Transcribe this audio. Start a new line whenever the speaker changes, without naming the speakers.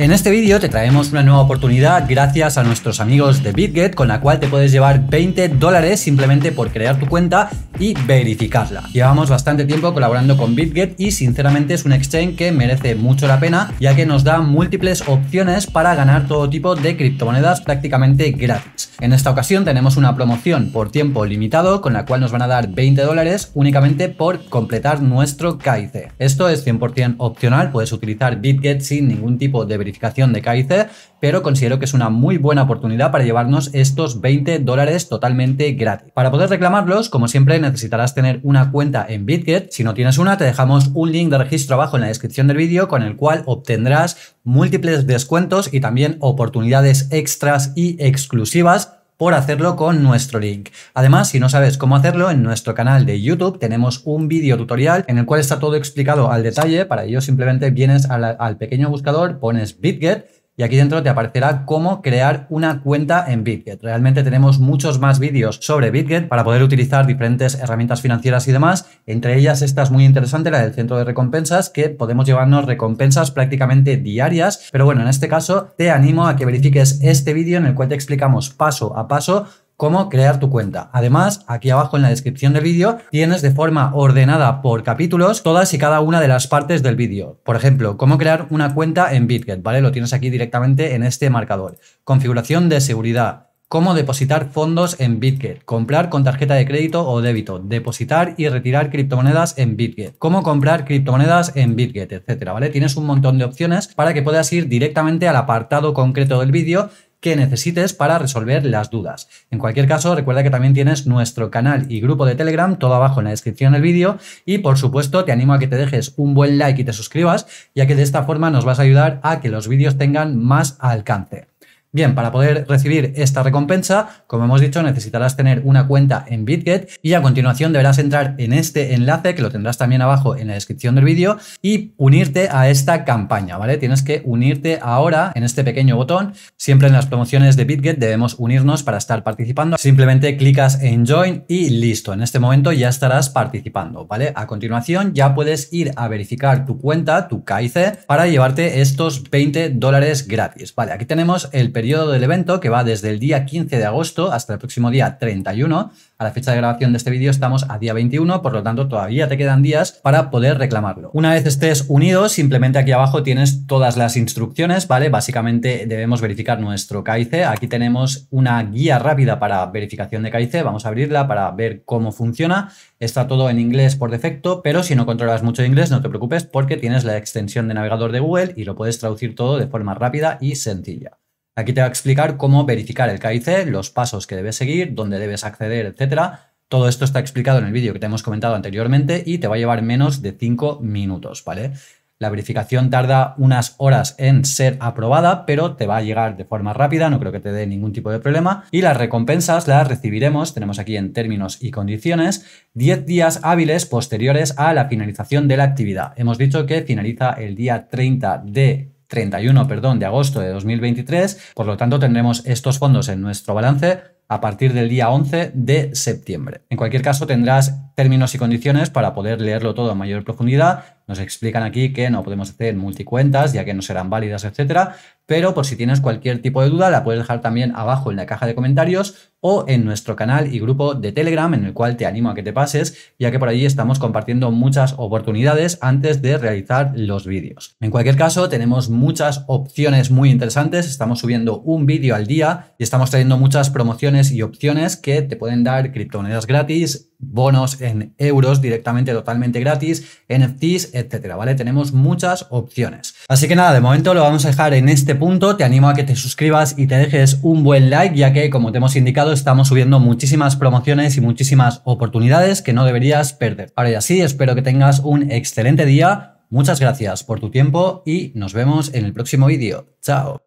En este vídeo te traemos una nueva oportunidad gracias a nuestros amigos de BitGet con la cual te puedes llevar 20 dólares simplemente por crear tu cuenta y verificarla. Llevamos bastante tiempo colaborando con BitGet y sinceramente es un exchange que merece mucho la pena ya que nos da múltiples opciones para ganar todo tipo de criptomonedas prácticamente gratis. En esta ocasión tenemos una promoción por tiempo limitado con la cual nos van a dar 20 dólares únicamente por completar nuestro KIC. Esto es 100% opcional, puedes utilizar BitGet sin ningún tipo de verificación de KIC, pero considero que es una muy buena oportunidad para llevarnos estos 20 dólares totalmente gratis. Para poder reclamarlos, como siempre, necesitarás tener una cuenta en BitGet. Si no tienes una, te dejamos un link de registro abajo en la descripción del vídeo con el cual obtendrás múltiples descuentos y también oportunidades extras y exclusivas por hacerlo con nuestro link. Además, si no sabes cómo hacerlo, en nuestro canal de YouTube tenemos un vídeo tutorial en el cual está todo explicado al detalle. Para ello simplemente vienes al, al pequeño buscador, pones BitGet y aquí dentro te aparecerá cómo crear una cuenta en Bitget. Realmente tenemos muchos más vídeos sobre Bitget para poder utilizar diferentes herramientas financieras y demás. Entre ellas esta es muy interesante, la del centro de recompensas, que podemos llevarnos recompensas prácticamente diarias. Pero bueno, en este caso te animo a que verifiques este vídeo en el cual te explicamos paso a paso cómo crear tu cuenta. Además, aquí abajo en la descripción del vídeo tienes de forma ordenada por capítulos todas y cada una de las partes del vídeo. Por ejemplo, cómo crear una cuenta en Bitget, ¿vale? Lo tienes aquí directamente en este marcador. Configuración de seguridad, cómo depositar fondos en Bitget, comprar con tarjeta de crédito o débito, depositar y retirar criptomonedas en Bitget, cómo comprar criptomonedas en Bitget, etcétera, ¿vale? Tienes un montón de opciones para que puedas ir directamente al apartado concreto del vídeo que necesites para resolver las dudas. En cualquier caso, recuerda que también tienes nuestro canal y grupo de Telegram, todo abajo en la descripción del vídeo. Y por supuesto, te animo a que te dejes un buen like y te suscribas, ya que de esta forma nos vas a ayudar a que los vídeos tengan más alcance. Bien, para poder recibir esta recompensa, como hemos dicho, necesitarás tener una cuenta en BitGet y a continuación deberás entrar en este enlace, que lo tendrás también abajo en la descripción del vídeo, y unirte a esta campaña, ¿vale? Tienes que unirte ahora en este pequeño botón. Siempre en las promociones de BitGet debemos unirnos para estar participando. Simplemente clicas en Join y listo. En este momento ya estarás participando, ¿vale? A continuación ya puedes ir a verificar tu cuenta, tu KIC, para llevarte estos 20 dólares gratis, ¿vale? Aquí tenemos el periodo del evento, que va desde el día 15 de agosto hasta el próximo día 31. A la fecha de grabación de este vídeo estamos a día 21, por lo tanto todavía te quedan días para poder reclamarlo. Una vez estés unido, simplemente aquí abajo tienes todas las instrucciones, ¿vale? Básicamente debemos verificar nuestro KIC. Aquí tenemos una guía rápida para verificación de caice Vamos a abrirla para ver cómo funciona. Está todo en inglés por defecto, pero si no controlas mucho inglés no te preocupes porque tienes la extensión de navegador de Google y lo puedes traducir todo de forma rápida y sencilla. Aquí te va a explicar cómo verificar el KIC, los pasos que debes seguir, dónde debes acceder, etcétera. Todo esto está explicado en el vídeo que te hemos comentado anteriormente y te va a llevar menos de 5 minutos, ¿vale? La verificación tarda unas horas en ser aprobada, pero te va a llegar de forma rápida, no creo que te dé ningún tipo de problema. Y las recompensas las recibiremos, tenemos aquí en términos y condiciones, 10 días hábiles posteriores a la finalización de la actividad. Hemos dicho que finaliza el día 30 de 31 perdón, de agosto de 2023. Por lo tanto, tendremos estos fondos en nuestro balance a partir del día 11 de septiembre. En cualquier caso, tendrás términos y condiciones para poder leerlo todo a mayor profundidad. Nos explican aquí que no podemos hacer multicuentas, ya que no serán válidas, etcétera. Pero por si tienes cualquier tipo de duda, la puedes dejar también abajo en la caja de comentarios o en nuestro canal y grupo de Telegram, en el cual te animo a que te pases, ya que por allí estamos compartiendo muchas oportunidades antes de realizar los vídeos. En cualquier caso, tenemos muchas opciones muy interesantes. Estamos subiendo un vídeo al día y estamos trayendo muchas promociones y opciones que te pueden dar criptomonedas gratis, bonos en euros directamente totalmente gratis, NFTs, etcétera, ¿vale? Tenemos muchas opciones. Así que nada, de momento lo vamos a dejar en este punto. Te animo a que te suscribas y te dejes un buen like, ya que como te hemos indicado, estamos subiendo muchísimas promociones y muchísimas oportunidades que no deberías perder. Ahora ya sí, espero que tengas un excelente día. Muchas gracias por tu tiempo y nos vemos en el próximo vídeo. Chao.